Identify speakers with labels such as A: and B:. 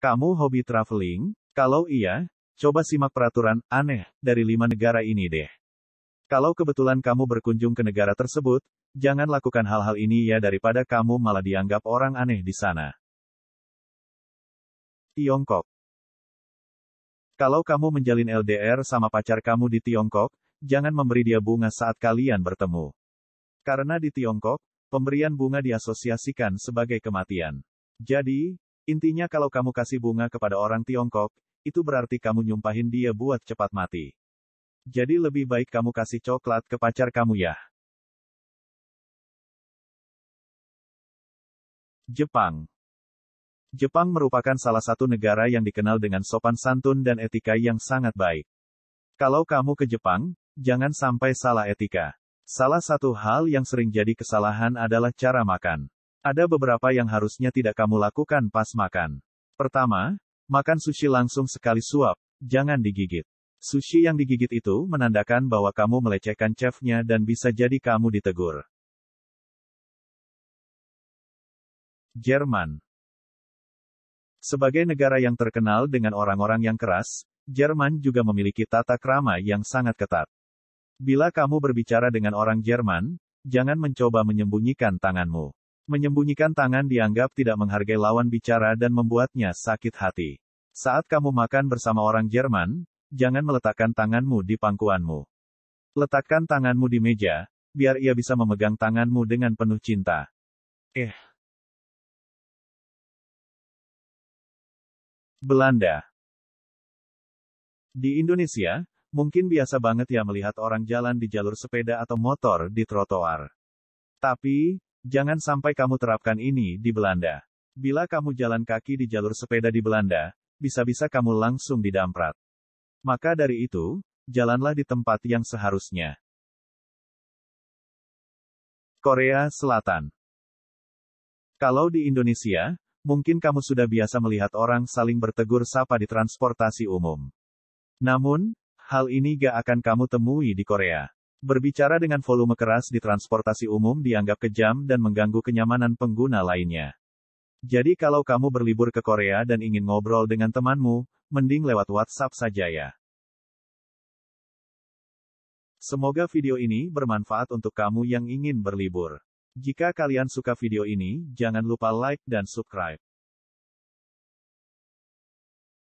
A: Kamu hobi traveling? Kalau iya, coba simak peraturan aneh dari lima negara ini deh. Kalau kebetulan kamu berkunjung ke negara tersebut, jangan lakukan hal-hal ini ya daripada kamu malah dianggap orang aneh di sana. Tiongkok Kalau kamu menjalin LDR sama pacar kamu di Tiongkok, jangan memberi dia bunga saat kalian bertemu. Karena di Tiongkok, pemberian bunga diasosiasikan sebagai kematian. Jadi, Intinya kalau kamu kasih bunga kepada orang Tiongkok, itu berarti kamu nyumpahin dia buat cepat mati. Jadi lebih baik kamu kasih coklat ke pacar kamu ya. Jepang. Jepang merupakan salah satu negara yang dikenal dengan sopan santun dan etika yang sangat baik. Kalau kamu ke Jepang, jangan sampai salah etika. Salah satu hal yang sering jadi kesalahan adalah cara makan. Ada beberapa yang harusnya tidak kamu lakukan pas makan. Pertama, makan sushi langsung sekali suap, jangan digigit. Sushi yang digigit itu menandakan bahwa kamu melecehkan chefnya dan bisa jadi kamu ditegur. Jerman Sebagai negara yang terkenal dengan orang-orang yang keras, Jerman juga memiliki tata krama yang sangat ketat. Bila kamu berbicara dengan orang Jerman, jangan mencoba menyembunyikan tanganmu. Menyembunyikan tangan dianggap tidak menghargai lawan bicara dan membuatnya sakit hati. Saat kamu makan bersama orang Jerman, jangan meletakkan tanganmu di pangkuanmu. Letakkan tanganmu di meja, biar ia bisa memegang tanganmu dengan penuh cinta. Eh. Belanda Di Indonesia, mungkin biasa banget ya melihat orang jalan di jalur sepeda atau motor di trotoar. Tapi, Jangan sampai kamu terapkan ini di Belanda. Bila kamu jalan kaki di jalur sepeda di Belanda, bisa-bisa kamu langsung didamprat. Maka dari itu, jalanlah di tempat yang seharusnya. Korea Selatan Kalau di Indonesia, mungkin kamu sudah biasa melihat orang saling bertegur sapa di transportasi umum. Namun, hal ini gak akan kamu temui di Korea. Berbicara dengan volume keras di transportasi umum dianggap kejam dan mengganggu kenyamanan pengguna lainnya. Jadi kalau kamu berlibur ke Korea dan ingin ngobrol dengan temanmu, mending lewat WhatsApp saja ya. Semoga video ini bermanfaat untuk kamu yang ingin berlibur. Jika kalian suka video ini, jangan lupa like dan subscribe.